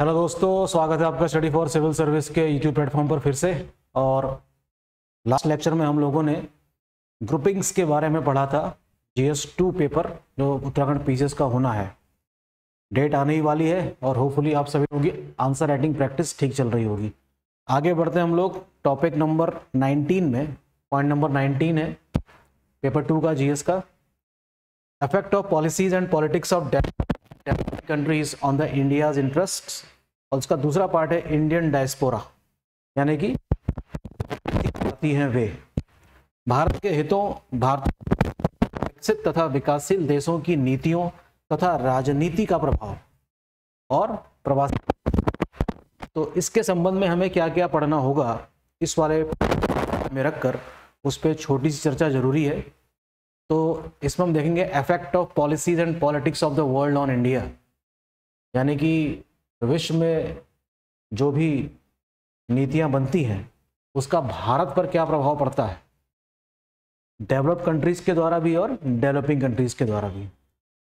hello दोस्तों स्वागत है आपका स्टडी फॉर सिविल सर्विस के यूट्यूब प्लेटफॉर्म पर फिर से और लास्ट लेक्चर में हम लोगों ने ग्रुपिंग्स के बारे में पढ़ा था जीएस टू पेपर जो उत्तराखंड पीसीएस का होना है डेट आने ही वाली है और होपफुली आप सभी होगी आंसर राइटिंग प्रैक्टिस ठीक चल रही होगी आगे बढ़ते हैं हम लोग टॉपिक नंबर नाइनटीन में पॉइंट नंबर नाइनटीन है पेपर टू का जी का effect of policies and politics of debt countries on the India's interest और उसका दूसरा पार्ट है इंडियन डायस्पोरा यानी कि हैं वे भारत के हितों भारत विकसित तथा विकासशील देशों की नीतियों तथा राजनीति का प्रभाव और प्रवासी तो इसके संबंध में हमें क्या क्या पढ़ना होगा इस वाले में रखकर उस पर छोटी सी चर्चा जरूरी है तो इसमें हम देखेंगे effect of policies and politics of the world on India यानी कि विश्व में जो भी नीतियाँ बनती हैं उसका भारत पर क्या प्रभाव पड़ता है डेवलप कंट्रीज़ के द्वारा भी और डेवलपिंग कंट्रीज़ के द्वारा भी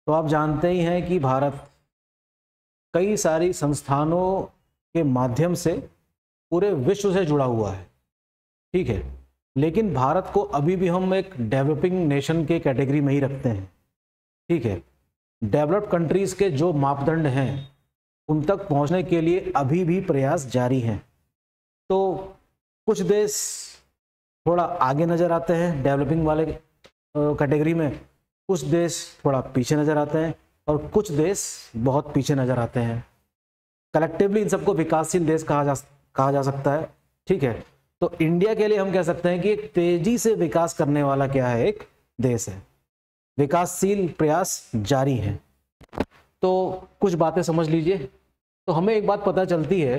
तो आप जानते ही हैं कि भारत कई सारी संस्थानों के माध्यम से पूरे विश्व से जुड़ा हुआ है ठीक है लेकिन भारत को अभी भी हम एक डेवलपिंग नेशन के कैटेगरी में ही रखते हैं ठीक है डेवलप्ड कंट्रीज के जो मापदंड हैं उन तक पहुंचने के लिए अभी भी प्रयास जारी हैं तो कुछ देश थोड़ा आगे नज़र आते हैं डेवलपिंग वाले कैटेगरी में कुछ देश थोड़ा पीछे नज़र आते हैं और कुछ देश बहुत पीछे नज़र आते हैं कलेक्टिवली इन सबको विकासशील देश कहा जा कहा जा सकता है ठीक है तो इंडिया के लिए हम कह सकते हैं कि एक तेज़ी से विकास करने वाला क्या है एक देश है विकासशील प्रयास जारी है तो कुछ बातें समझ लीजिए तो हमें एक बात पता चलती है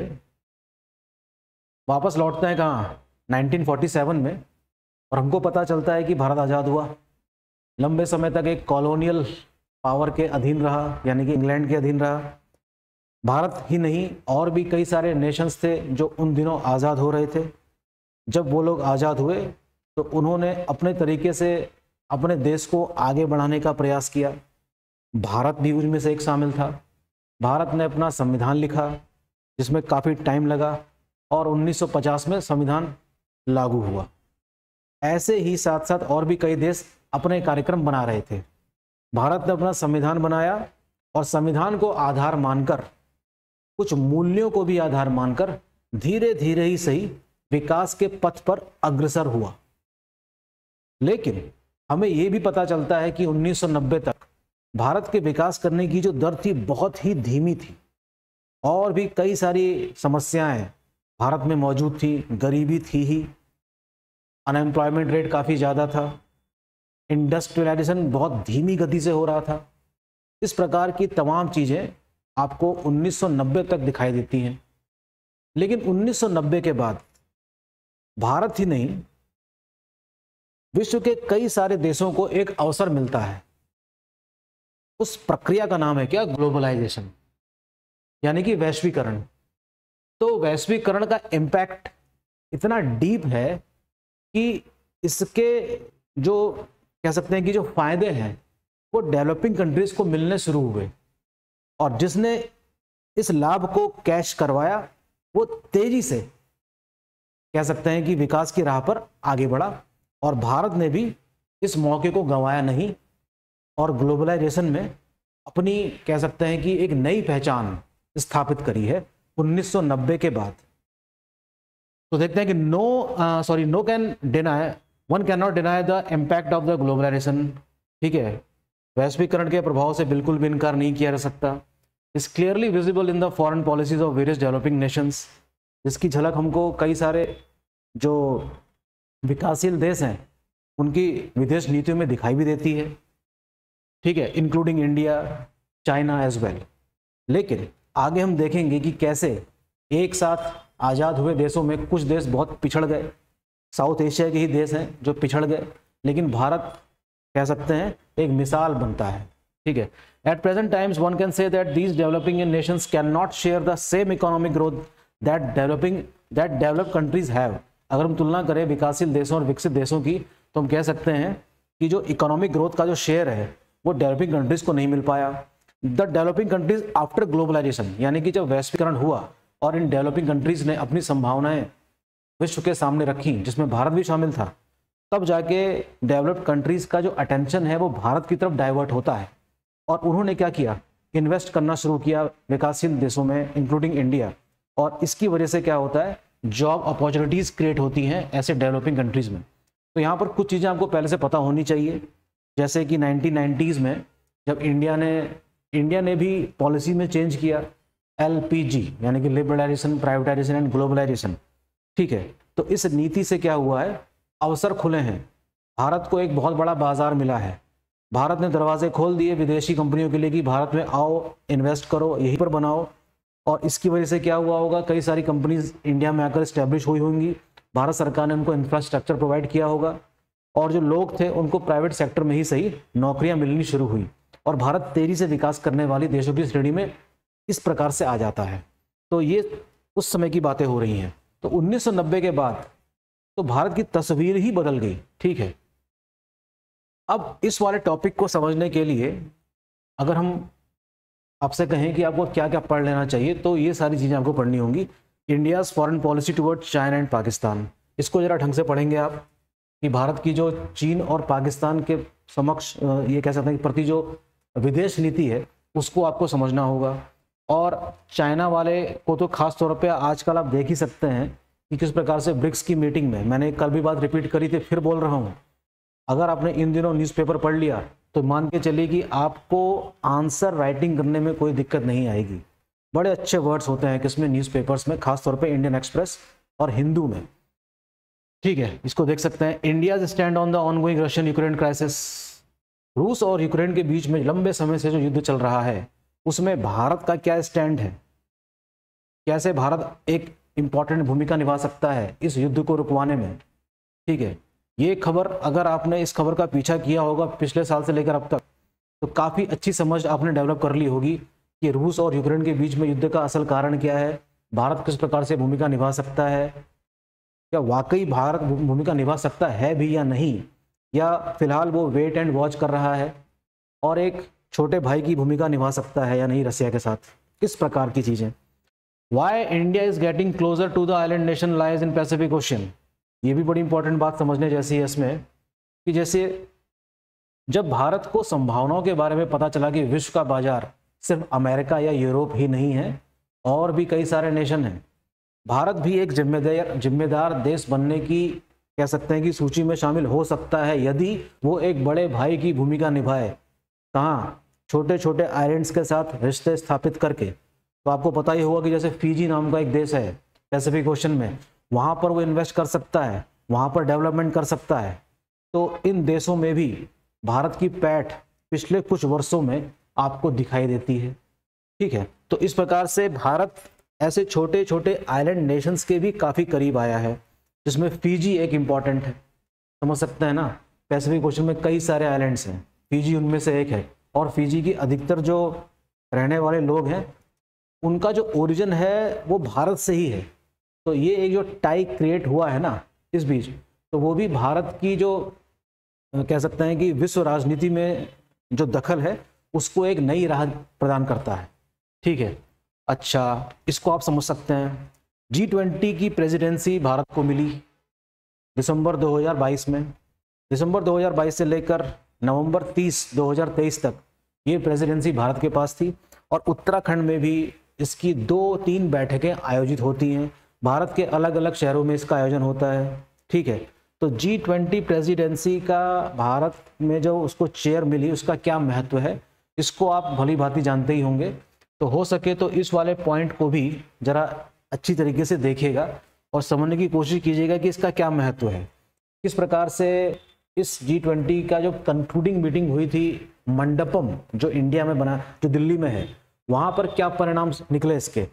वापस लौटते हैं कहाँ 1947 में और हमको पता चलता है कि भारत आज़ाद हुआ लंबे समय तक एक कॉलोनियल पावर के अधीन रहा यानी कि इंग्लैंड के अधीन रहा भारत ही नहीं और भी कई सारे नेशंस थे जो उन दिनों आज़ाद हो रहे थे जब वो लोग आज़ाद हुए तो उन्होंने अपने तरीके से अपने देश को आगे बढ़ाने का प्रयास किया भारत भी उनमें से एक शामिल था भारत ने अपना संविधान लिखा जिसमें काफ़ी टाइम लगा और 1950 में संविधान लागू हुआ ऐसे ही साथ साथ और भी कई देश अपने कार्यक्रम बना रहे थे भारत ने अपना संविधान बनाया और संविधान को आधार मानकर कुछ मूल्यों को भी आधार मानकर धीरे धीरे ही सही विकास के पथ पर अग्रसर हुआ लेकिन हमें ये भी पता चलता है कि 1990 तक भारत के विकास करने की जो दर थी बहुत ही धीमी थी और भी कई सारी समस्याएं भारत में मौजूद थी गरीबी थी ही अनएम्प्लॉयमेंट रेट काफ़ी ज़्यादा था इंडस्ट्रियलाइजेशन बहुत धीमी गति से हो रहा था इस प्रकार की तमाम चीज़ें आपको 1990 तक दिखाई देती हैं लेकिन 1990 के बाद भारत ही नहीं विश्व के कई सारे देशों को एक अवसर मिलता है उस प्रक्रिया का नाम है क्या ग्लोबलाइजेशन यानी कि वैश्वीकरण तो वैश्वीकरण का इम्पैक्ट इतना डीप है कि इसके जो कह सकते हैं कि जो फायदे हैं वो डेवलपिंग कंट्रीज को मिलने शुरू हुए और जिसने इस लाभ को कैश करवाया वो तेजी से कह सकते हैं कि विकास की राह पर आगे बढ़ा और भारत ने भी इस मौके को गंवाया नहीं और ग्लोबलाइजेशन में अपनी कह सकते हैं कि एक नई पहचान स्थापित करी है 1990 के बाद तो देखते हैं कि no sorry no can deny one can not deny the impact of the globalization ठीक है वैश्वीकरण के प्रभाव से बिल्कुल भी इनकार नहीं किया जा सकता is clearly visible in the foreign policies of various developing nations जिसकी झलक हमको कई सारे जो विकासशील देश हैं उनकी विदेश नीतियों में दिखाई भी देती है ठीक है including India China as well लेकिन आगे हम देखेंगे कि कैसे एक साथ आज़ाद हुए देशों में कुछ देश बहुत पिछड़ गए साउथ एशिया के ही देश हैं जो पिछड़ गए लेकिन भारत कह सकते हैं एक मिसाल बनता है ठीक है at times one can say that these developing in nations can not share the same economic growth that developing that develop countries have अगर हम तुलना करें विकासशील देशों और विकसित देशों की तो हम कह सकते हैं कि जो इकोनॉमिक ग्रोथ का जो शेयर है वो डेवलपिंग कंट्रीज को नहीं मिल पाया the developing countries after globalization यानी कि जब वैश्वीकरण हुआ और इन डेवलपिंग कंट्रीज ने अपनी संभावनाएं विश्व के सामने रखी जिसमें भारत भी शामिल था तब जाके डेवलप्ड कंट्रीज का जो अटेंशन है वो भारत की तरफ डाइवर्ट होता है और उन्होंने क्या किया इन्वेस्ट करना शुरू किया विकासशील देशों में इंक्लूडिंग इंडिया और इसकी वजह से क्या होता है जॉब अपॉर्चुनिटीज़ क्रिएट होती हैं ऐसे डेवलपिंग कंट्रीज़ में तो यहाँ पर कुछ चीज़ें आपको पहले से पता होनी चाहिए जैसे कि नाइनटीन में जब इंडिया ने इंडिया ने भी पॉलिसी में चेंज किया एल यानी कि लिबरलाइजेशन प्राइवेटाइजेशन एंड ग्लोबलाइजेशन ठीक है तो इस नीति से क्या हुआ है अवसर खुले हैं भारत को एक बहुत बड़ा बाजार मिला है भारत ने दरवाजे खोल दिए विदेशी कंपनियों के लिए कि भारत में आओ इन्वेस्ट करो यहीं पर बनाओ और इसकी वजह से क्या हुआ होगा कई सारी कंपनीज इंडिया में आकर इस्टेब्लिश हुई होंगी भारत सरकार ने उनको इंफ्रास्ट्रक्चर प्रोवाइड किया होगा और जो लोग थे उनको प्राइवेट सेक्टर में ही सही नौकरियां मिलनी शुरू हुई और भारत तेजी से विकास करने वाली देशों की श्रेणी में इस प्रकार से आ जाता है तो ये उस समय की बातें हो रही हैं तो 1990 के बाद तो भारत की तस्वीर ही बदल गई ठीक है अब इस वाले टॉपिक को समझने के लिए अगर हम आपसे कहें कि आपको क्या क्या पढ़ लेना चाहिए तो ये सारी चीज़ें आपको पढ़नी होंगी India's foreign policy toward China and Pakistan इसको ज़रा ढंग से पढ़ेंगे आप कि भारत की जो चीन और पाकिस्तान के समक्ष ये कह सकते हैं कि प्रति जो विदेश नीति है उसको आपको समझना होगा और चाइना वाले को तो खास तौर पे आजकल आप देख ही सकते हैं कि किस प्रकार से ब्रिक्स की मीटिंग में मैंने कल भी बात रिपीट करी थी फिर बोल रहा हूँ अगर आपने इन दिनों न्यूज़पेपर पढ़ लिया तो मान के चलिए कि आपको आंसर राइटिंग करने में कोई दिक्कत नहीं आएगी बड़े अच्छे वर्ड्स होते हैं किसमें न्यूज़पेपर्स में खासतौर पे इंडियन एक्सप्रेस और हिंदू में ठीक है इसको देख सकते हैं India's stand on the ongoing Russian Ukraine crisis रूस और यूक्रेन के बीच में लंबे समय से जो युद्ध चल रहा है उसमें भारत का क्या स्टैंड है कैसे भारत एक इंपॉर्टेंट भूमिका निभा सकता है इस युद्ध को रुकवाने में ठीक है ये खबर अगर आपने इस खबर का पीछा किया होगा पिछले साल से लेकर अब तक तो काफ़ी अच्छी समझ आपने डेवलप कर ली होगी कि रूस और यूक्रेन के बीच में युद्ध का असल कारण क्या है भारत किस प्रकार से भूमिका निभा सकता है क्या वाकई भारत भूमिका निभा सकता है भी या नहीं या फिलहाल वो वेट एंड वॉच कर रहा है और एक छोटे भाई की भूमिका निभा सकता है या नहीं रसिया के साथ किस प्रकार की चीज़ें why India is getting closer to the island nation lies in Pacific Ocean ये भी बड़ी इंपॉर्टेंट बात समझने जैसी है इसमें कि जैसे जब भारत को संभावनाओं के बारे में पता चला कि विश्व का बाजार सिर्फ अमेरिका या यूरोप ही नहीं है और भी कई सारे नेशन हैं भारत भी एक जिम्मेदार जिम्मेदार देश बनने की कह सकते हैं कि सूची में शामिल हो सकता है यदि वो एक बड़े भाई की भूमिका निभाए कहाँ छोटे छोटे आइलैंड्स के साथ रिश्ते स्थापित करके तो आपको पता ही होगा कि जैसे फीजी नाम का एक देश है पैसिफिक ओशन में वहाँ पर वो इन्वेस्ट कर सकता है वहाँ पर डेवलपमेंट कर सकता है तो इन देशों में भी भारत की पैठ पिछले कुछ वर्षों में आपको दिखाई देती है ठीक है तो इस प्रकार से भारत ऐसे छोटे छोटे आइलैंड नेशंस के भी काफ़ी करीब आया है जिसमें फीजी एक इम्पॉर्टेंट है समझ सकते हैं ना पैसिफिक क्वेश्चन में कई सारे आइलैंड्स हैं फीजी उनमें से एक है और फीजी की अधिकतर जो रहने वाले लोग हैं उनका जो ओरिजिन है वो भारत से ही है तो ये एक जो टाई क्रिएट हुआ है ना इस बीच तो वो भी भारत की जो कह सकते हैं कि विश्व राजनीति में जो दखल है उसको एक नई राह प्रदान करता है ठीक है अच्छा इसको आप समझ सकते हैं जी ट्वेंटी की प्रेसिडेंसी भारत को मिली दिसंबर 2022 में दिसंबर 2022 से लेकर नवंबर 30 2023 तक ये प्रेसिडेंसी भारत के पास थी और उत्तराखंड में भी इसकी दो तीन बैठकें आयोजित होती हैं भारत के अलग अलग शहरों में इसका आयोजन होता है ठीक है तो जी ट्वेंटी प्रेजिडेंसी का भारत में जो उसको चेयर मिली उसका क्या महत्व है इसको आप भली भांति जानते ही होंगे तो हो सके तो इस वाले पॉइंट को भी जरा अच्छी तरीके से देखेगा और समझने की कोशिश कीजिएगा कि इसका क्या महत्व है किस प्रकार से इस जी ट्वेंटी का जो कंक्लूडिंग मीटिंग हुई थी मंडपम जो इंडिया में बना जो दिल्ली में है वहाँ पर क्या परिणाम निकले इसके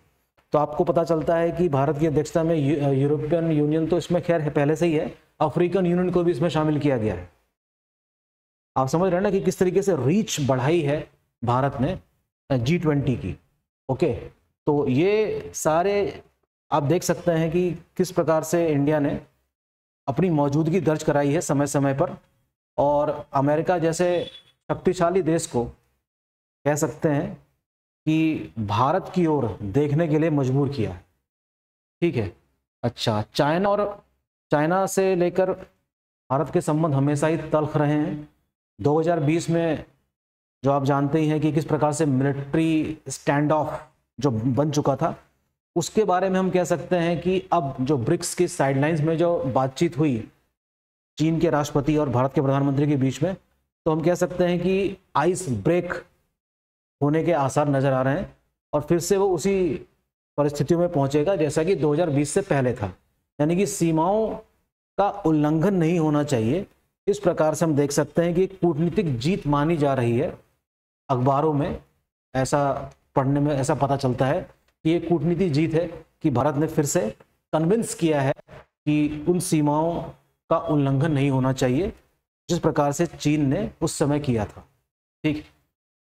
तो आपको पता चलता है कि भारत की अध्यक्षता में यूरोपियन यूनियन तो इसमें खैर पहले से ही है अफ्रीकन यूनियन को भी इसमें शामिल किया गया है आप समझ रहे हैं ना कि किस तरीके से रीच बढ़ाई है भारत ने जी ट्वेंटी की ओके तो ये सारे आप देख सकते हैं कि किस प्रकार से इंडिया ने अपनी मौजूदगी दर्ज कराई है समय समय पर और अमेरिका जैसे शक्तिशाली देश को कह सकते हैं कि भारत की ओर देखने के लिए मजबूर किया है ठीक है अच्छा चाइना और चाइना से लेकर भारत के संबंध हमेशा ही तल्ख रहे हैं 2020 में जो आप जानते ही हैं कि किस प्रकार से मिलिट्री स्टैंड ऑफ जो बन चुका था उसके बारे में हम कह सकते हैं कि अब जो ब्रिक्स की साइडलाइंस में जो बातचीत हुई चीन के राष्ट्रपति और भारत के प्रधानमंत्री के बीच में तो हम कह सकते हैं कि आइस ब्रेक होने के आसार नज़र आ रहे हैं और फिर से वो उसी परिस्थितियों में पहुंचेगा जैसा कि 2020 से पहले था यानी कि सीमाओं का उल्लंघन नहीं होना चाहिए इस प्रकार से हम देख सकते हैं कि कूटनीतिक जीत मानी जा रही है अखबारों में ऐसा पढ़ने में ऐसा पता चलता है कि ये कूटनीति जीत है कि भारत ने फिर से कन्विंस किया है कि उन सीमाओं का उल्लंघन नहीं होना चाहिए जिस प्रकार से चीन ने उस समय किया था ठीक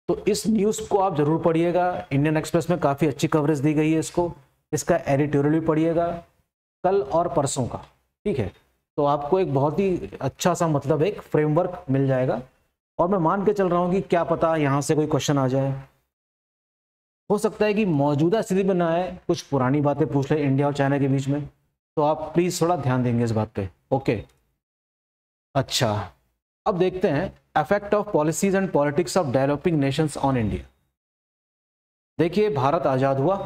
तो इस न्यूज़ को आप ज़रूर पढ़िएगा इंडियन एक्सप्रेस में काफ़ी अच्छी कवरेज दी गई है इसको इसका एडिटोरियल भी पढ़िएगा कल और परसों का ठीक है तो आपको एक बहुत ही अच्छा सा मतलब एक फ्रेमवर्क मिल जाएगा और मैं मान के चल रहा हूँ कि क्या पता यहाँ से कोई क्वेश्चन आ जाए हो सकता है कि मौजूदा स्थिति में ना आए कुछ पुरानी बातें पूछ लें इंडिया और चाइना के बीच में तो आप प्लीज़ थोड़ा ध्यान देंगे इस बात पे ओके अच्छा अब देखते हैं effect of policies and politics of developing nations on India देखिए भारत आज़ाद हुआ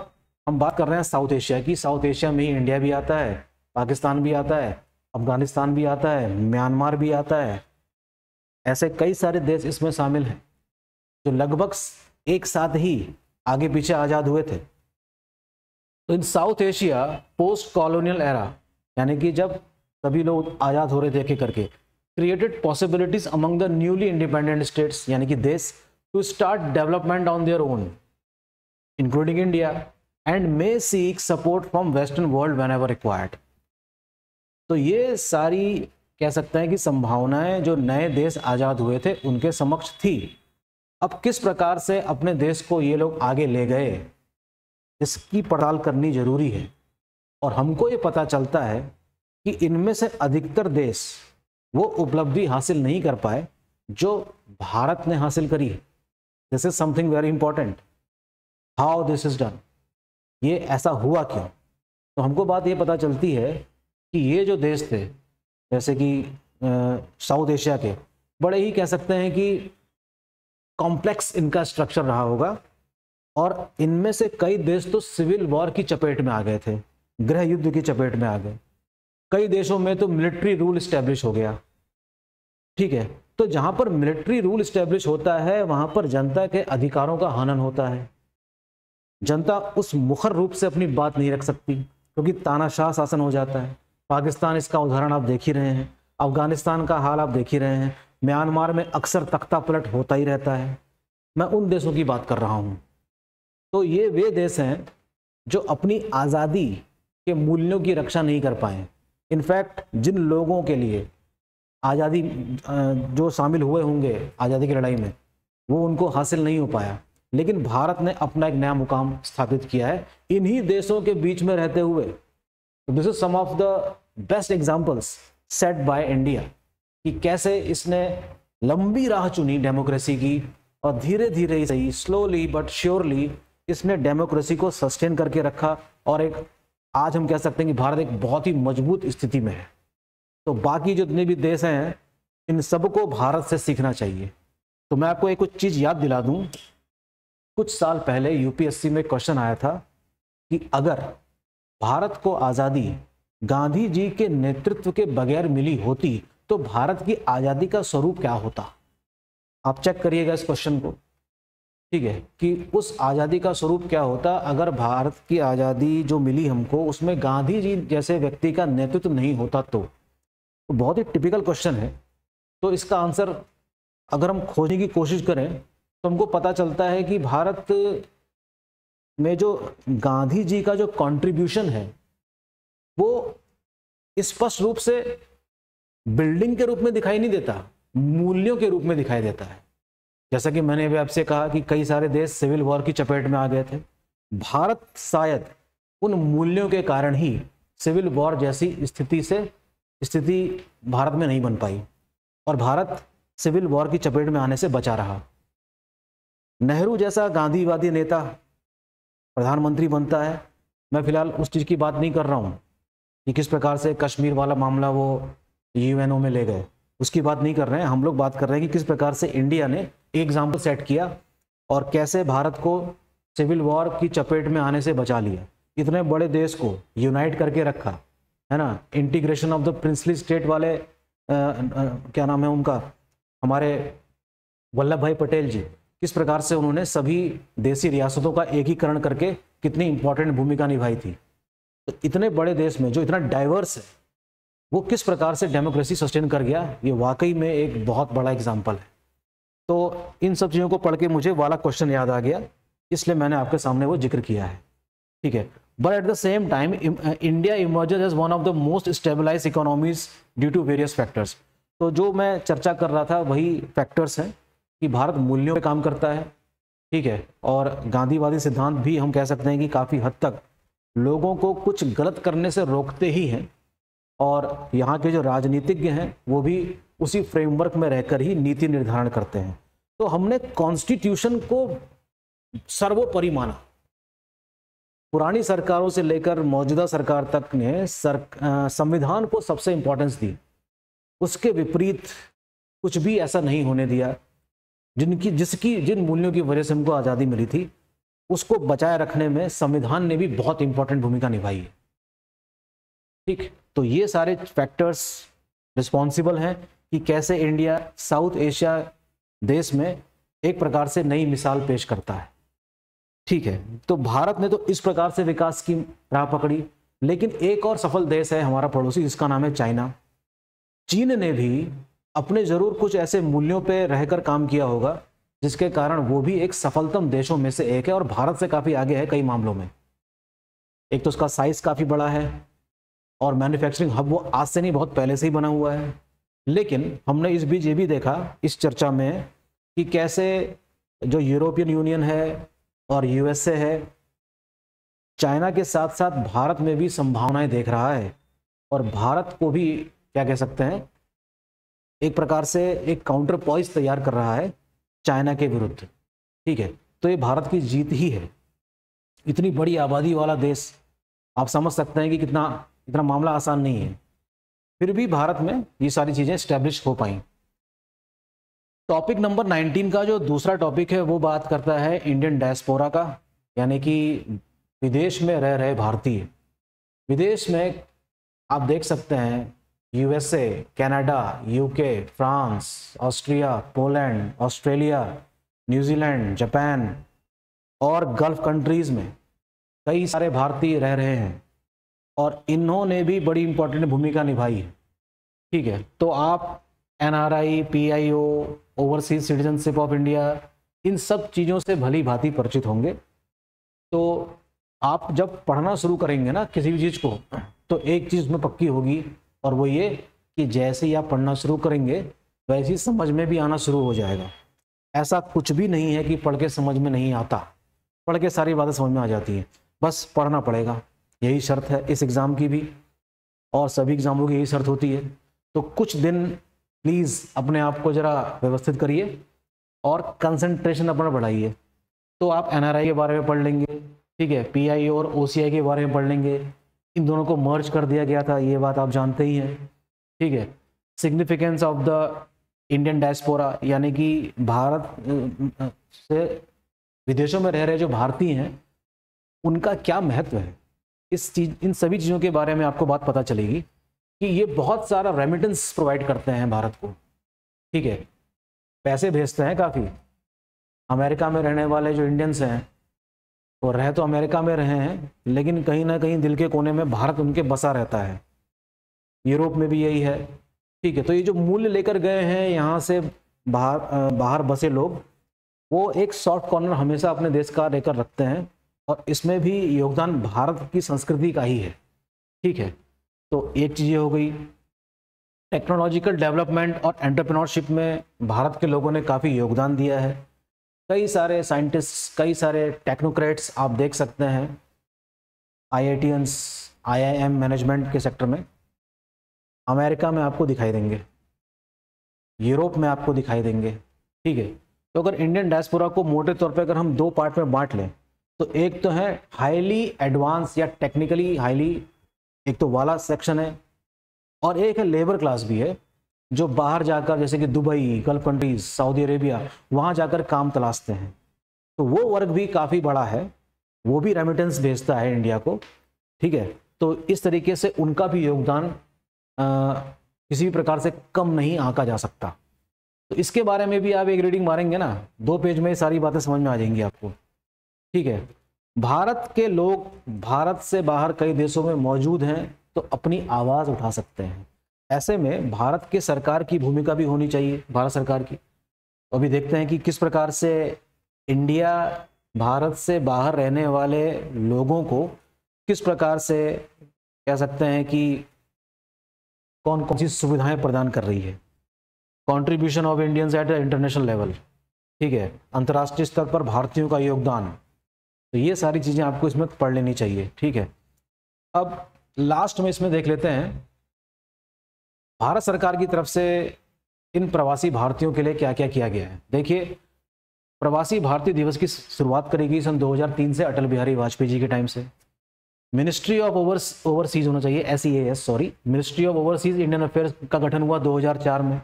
हम बात कर रहे हैं साउथ एशिया की साउथ एशिया में ही इंडिया भी आता है पाकिस्तान भी आता है अफगानिस्तान भी आता है म्यांमार भी आता है ऐसे कई सारे देश इसमें शामिल हैं जो लगभग एक साथ ही आगे पीछे आज़ाद हुए थे तो इन South Asia post colonial era यानी कि जब सभी लोग आज़ाद हो रहे थे करके created possibilities among the newly independent states यानी कि देश to start development on their own including India and may seek support from western world whenever required तो ये सारी कह सकते हैं कि संभावनाएं जो नए देश आज़ाद हुए थे उनके समक्ष थी अब किस प्रकार से अपने देश को ये लोग आगे ले गए इसकी पड़ताल करनी जरूरी है और हमको ये पता चलता है कि इनमें से अधिकतर देश वो उपलब्धि हासिल नहीं कर पाए जो भारत ने हासिल करी है this is something very important how this is done ये ऐसा हुआ क्यों तो हमको बात ये पता चलती है कि ये जो देश थे जैसे कि साउथ एशिया के बड़े ही कह सकते हैं कि कॉम्प्लेक्स इनका स्ट्रक्चर रहा होगा और इनमें से कई देश तो सिविल वॉर की चपेट में आ गए थे गृह युद्ध की चपेट में आ गए कई देशों में तो मिलिट्री रूल स्टैब्लिश हो गया ठीक है तो जहां पर मिलिट्री रूल स्टैब्लिश होता है वहां पर जनता के अधिकारों का हनन होता है जनता उस मुखर रूप से अपनी बात नहीं रख सकती क्योंकि तानाशाह शासन हो जाता है पाकिस्तान इसका उदाहरण आप देख ही रहे हैं अफगानिस्तान का हाल आप देख ही रहे हैं म्यांमार में अक्सर तख्ता पलट होता ही रहता है मैं उन देशों की बात कर रहा हूँ तो ये वे देश हैं जो अपनी आज़ादी के मूल्यों की रक्षा नहीं कर पाए इनफैक्ट जिन लोगों के लिए आज़ादी जो शामिल हुए होंगे आज़ादी की लड़ाई में वो उनको हासिल नहीं हो पाया लेकिन भारत ने अपना एक नया मुकाम स्थापित किया है इन्हीं देशों के बीच में रहते हुए this is some of the best examples set by India कि कैसे इसने लंबी राह चुनी डेमोक्रेसी की और धीरे धीरे सही स्लोली बट श्योरली इसने डेमोक्रेसी को सस्टेन करके रखा और एक आज हम कह सकते हैं कि भारत एक बहुत ही मजबूत स्थिति में है तो बाकी जो जितने भी देश हैं इन सबको भारत से सीखना चाहिए तो मैं आपको एक कुछ चीज़ याद दिला दूं कुछ साल पहले यूपीएससी में क्वेश्चन आया था कि अगर भारत को आज़ादी गांधी जी के नेतृत्व के बगैर मिली होती तो भारत की आज़ादी का स्वरूप क्या होता आप चेक करिएगा इस क्वेश्चन को ठीक है कि उस आज़ादी का स्वरूप क्या होता अगर भारत की आज़ादी जो मिली हमको उसमें गांधी जी जैसे व्यक्ति का नेतृत्व नहीं होता तो, तो बहुत ही टिपिकल क्वेश्चन है तो इसका आंसर अगर हम खोजने की कोशिश करें तो हमको पता चलता है कि भारत में जो गांधी जी का जो कंट्रीब्यूशन है वो स्पष्ट रूप से बिल्डिंग के रूप में दिखाई नहीं देता मूल्यों के रूप में दिखाई देता है जैसा कि मैंने भी आपसे कहा कि कई सारे देश सिविल वॉर की चपेट में आ गए थे भारत शायद उन मूल्यों के कारण ही सिविल वॉर जैसी स्थिति से स्थिति भारत में नहीं बन पाई और भारत सिविल वॉर की चपेट में आने से बचा रहा नेहरू जैसा गांधीवादी नेता प्रधानमंत्री बनता है मैं फिलहाल उस चीज़ की बात नहीं कर रहा हूँ कि किस प्रकार से कश्मीर वाला मामला वो यूएनओ में ले गए उसकी बात नहीं कर रहे हैं हम लोग बात कर रहे हैं कि किस प्रकार से इंडिया ने एग्जाम्पल सेट किया और कैसे भारत को सिविल वॉर की चपेट में आने से बचा लिया इतने बड़े देश को यूनाइट करके रखा है ना integration of the princely state वाले आ, आ, क्या नाम है उनका हमारे वल्लभ भाई पटेल जी किस प्रकार से उन्होंने सभी देसी रियासतों का एकीकरण करके कितनी इंपॉर्टेंट भूमिका निभाई थी तो इतने बड़े देश में जो इतना डाइवर्स है वो किस प्रकार से डेमोक्रेसी सस्टेन कर गया ये वाकई में एक बहुत बड़ा एग्जाम्पल है तो इन सब चीज़ों को पढ़ के मुझे वाला क्वेश्चन याद आ गया इसलिए मैंने आपके सामने वो जिक्र किया है ठीक है but at the same time India emerges as one of the most stabilize economies due to various factors तो जो मैं चर्चा कर रहा था वही फैक्टर्स हैं कि भारत मूल्यों पे काम करता है ठीक है और गांधीवादी सिद्धांत भी हम कह सकते हैं कि काफ़ी हद तक लोगों को कुछ गलत करने से रोकते ही हैं और यहाँ के जो राजनीतिज्ञ हैं वो भी उसी फ्रेमवर्क में रहकर ही नीति निर्धारण करते हैं तो हमने कॉन्स्टिट्यूशन को सर्वोपरि माना पुरानी सरकारों से लेकर मौजूदा सरकार तक ने सर संविधान को सबसे इम्पोर्टेंस दी उसके विपरीत कुछ भी ऐसा नहीं होने दिया जिनकी जिसकी जिन मूल्यों की वजह से हमको आज़ादी मिली थी उसको बचाए रखने में संविधान ने भी बहुत इंपॉर्टेंट भूमिका निभाई है ठीक तो ये सारे फैक्टर्स रिस्पॉन्सिबल हैं कि कैसे इंडिया साउथ एशिया देश में एक प्रकार से नई मिसाल पेश करता है ठीक है तो भारत ने तो इस प्रकार से विकास की राह पकड़ी लेकिन एक और सफल देश है हमारा पड़ोसी जिसका नाम है चाइना चीन ने भी अपने जरूर कुछ ऐसे मूल्यों पर रहकर काम किया होगा जिसके कारण वो भी एक सफलतम देशों में से एक है और भारत से काफ़ी आगे है कई मामलों में एक तो उसका साइज काफ़ी बड़ा है और मैन्युफैक्चरिंग हब वो आज से नहीं बहुत पहले से ही बना हुआ है लेकिन हमने इस बीच ये भी देखा इस चर्चा में कि कैसे जो यूरोपियन यूनियन है और यूएसए है चाइना के साथ साथ भारत में भी संभावनाएं देख रहा है और भारत को भी क्या कह सकते हैं एक प्रकार से एक काउंटर पॉइस तैयार कर रहा है चाइना के विरुद्ध ठीक है तो ये भारत की जीत ही है इतनी बड़ी आबादी वाला देश आप समझ सकते हैं कि कितना इतना मामला आसान नहीं है फिर भी भारत में ये सारी चीज़ें स्टैब्लिश हो पाई टॉपिक नंबर 19 का जो दूसरा टॉपिक है वो बात करता है इंडियन डायस्पोरा का यानी कि विदेश में रह रहे भारतीय विदेश में आप देख सकते हैं USA Canada UK France Austria Poland Australia New Zealand Japan और गल्फ कंट्रीज़ में कई सारे भारतीय रह रहे हैं और इन्होंने भी बड़ी इंपॉर्टेंट भूमिका निभाई है ठीक है तो आप N R I P I O overseas citizenship of India इन सब चीज़ों से भली भांति परिचित होंगे तो आप जब पढ़ना शुरू करेंगे ना किसी भी चीज़ को तो एक चीज़ में पक्की होगी और वो ये कि जैसे ही आप पढ़ना शुरू करेंगे वैसे ही समझ में भी आना शुरू हो जाएगा ऐसा कुछ भी नहीं है कि पढ़ के समझ में नहीं आता पढ़ के सारी बातें समझ में आ जाती हैं बस पढ़ना पड़ेगा यही शर्त है इस एग्ज़ाम की भी और सभी एग्ज़ामों की यही शर्त होती है तो कुछ दिन प्लीज़ अपने आप को ज़रा व्यवस्थित करिए और कंसंट्रेशन अपना बढ़ाइए तो आप एन के बारे में पढ़ लेंगे ठीक है पी और ओ के बारे में पढ़ लेंगे इन दोनों को मर्ज कर दिया गया था ये बात आप जानते ही हैं ठीक है significance of the Indian diaspora यानी कि भारत से विदेशों में रह रहे जो भारतीय हैं उनका क्या महत्व है इस चीज इन सभी चीज़ों के बारे में आपको बात पता चलेगी कि ये बहुत सारा रेमिटेंस प्रोवाइड करते हैं भारत को ठीक है पैसे भेजते हैं काफ़ी अमेरिका में रहने वाले जो इंडियंस हैं वो रह तो अमेरिका में रहे हैं लेकिन कहीं ना कहीं दिल के कोने में भारत उनके बसा रहता है यूरोप में भी यही है ठीक है तो ये जो मूल्य लेकर गए हैं यहाँ से बाहर बाहर बसे लोग वो एक सॉफ्ट कॉर्नर हमेशा अपने देश का लेकर रखते हैं और इसमें भी योगदान भारत की संस्कृति का ही है ठीक है तो एक ये हो गई टेक्नोलॉजिकल डेवलपमेंट और एंटरप्रेन्योरशिप में भारत के लोगों ने काफ़ी योगदान दिया है कई सारे साइंटिस्ट कई सारे टेक्नोक्रेट्स आप देख सकते हैं I I T and I I M management के सेक्टर में अमेरिका में आपको दिखाई देंगे यूरोप में आपको दिखाई देंगे ठीक है तो अगर इंडियन डायस्पोरा को मोटे तौर पर अगर हम दो पार्ट में बांट लें तो एक तो है हाईली एडवांस या टेक्निकली हाईली एक तो वाला सेक्शन है और एक है लेबर क्लास भी है जो बाहर जाकर जैसे कि Dubai gulf countries Saudi Arabia वहाँ जाकर काम तलाशते हैं तो वो वर्क भी काफ़ी बड़ा है वो भी रेमिटेंस भेजता है इंडिया को ठीक है तो इस तरीके से उनका भी योगदान आ, किसी भी प्रकार से कम नहीं आका जा सकता तो इसके बारे में भी आप एक रीडिंग मारेंगे ना दो पेज में सारी बातें समझ में आ जाएंगी आपको ठीक है भारत के लोग भारत से बाहर कई देशों में मौजूद हैं तो अपनी आवाज़ उठा सकते हैं ऐसे में भारत के सरकार की भूमिका भी होनी चाहिए भारत सरकार की तो अभी देखते हैं कि किस प्रकार से इंडिया भारत से बाहर रहने वाले लोगों को किस प्रकार से कह सकते हैं कि कौन कौन सी सुविधाएं प्रदान कर रही है contribution of Indians at international level ठीक है अंतर्राष्ट्रीय स्तर पर भारतीयों का योगदान तो ये सारी चीज़ें आपको इसमें पढ़ लेनी चाहिए ठीक है अब लास्ट में इसमें देख लेते हैं भारत सरकार की तरफ से इन प्रवासी भारतीयों के लिए क्या क्या किया गया है देखिए प्रवासी भारतीय दिवस की शुरुआत करी गई सन 2003 से अटल बिहारी वाजपेयी जी के टाइम से मिनिस्ट्री ऑफ ओवर ओवरसीज होना चाहिए S S sorry ministry of overseas Indian affairs का गठन हुआ 2004 में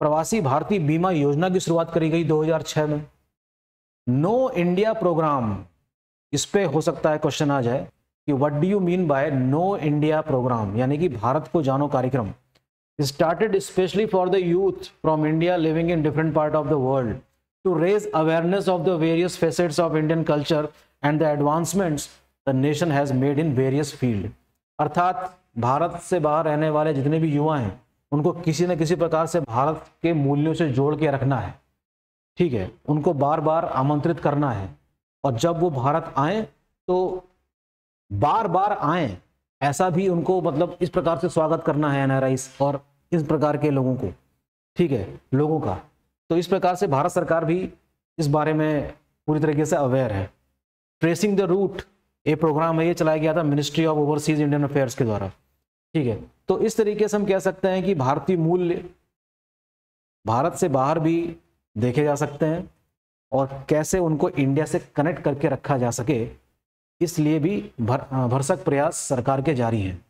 प्रवासी भारतीय बीमा योजना की शुरुआत करी गई 2006 में नो इंडिया प्रोग्राम इस पर हो सकता है क्वेश्चन आ जाए कि what do you mean by know India programme यानी कि भारत को जानो कार्यक्रम started specially for the youth from India living in different part of the world to raise awareness of the various facets of Indian culture and the advancements the nation has made in various field अर्थात भारत से बाहर रहने वाले जितने भी युवा हैं उनको किसी न किसी प्रकार से भारत के मूल्यों से जोड़ के रखना है ठीक है उनको बार बार आमंत्रित करना है और जब वो भारत आए तो बार बार आए ऐसा भी उनको मतलब इस प्रकार से स्वागत करना है एनआरआईस और इस प्रकार के लोगों को ठीक है लोगों का तो इस प्रकार से भारत सरकार भी इस बारे में पूरी तरीके से अवेयर है ट्रेसिंग द रूट ये प्रोग्राम है ये चलाया गया था ministry of overseas Indian affairs के द्वारा ठीक है तो इस तरीके से हम कह सकते हैं कि भारतीय मूल्य भारत से बाहर भी देखे जा सकते हैं और कैसे उनको इंडिया से कनेक्ट करके रखा जा सके इसलिए भी भर भरसक प्रयास सरकार के जारी हैं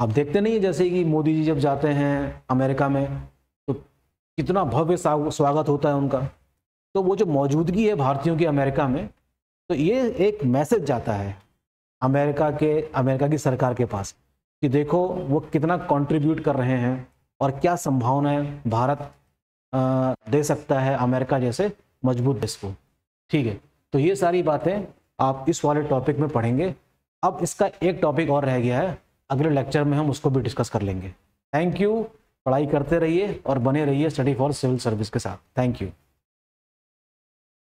आप देखते नहीं जैसे कि मोदी जी जब जाते हैं अमेरिका में तो कितना भव्य स्वागत होता है उनका तो वो जो मौजूदगी है भारतीयों की अमेरिका में तो ये एक मैसेज जाता है अमेरिका के अमेरिका की सरकार के पास कि देखो वो कितना कंट्रीब्यूट कर रहे हैं और क्या संभावनाएं भारत दे सकता है अमेरिका जैसे मजबूत बेस को ठीक है तो ये सारी बातें आप इस वाले टॉपिक में पढ़ेंगे अब इसका एक टॉपिक और रह गया है अगले लेक्चर में हम उसको भी डिस्कस कर लेंगे थैंक यू पढ़ाई करते रहिए और बने रहिए स्टडी फॉर सिविल सर्विस के साथ थैंक यू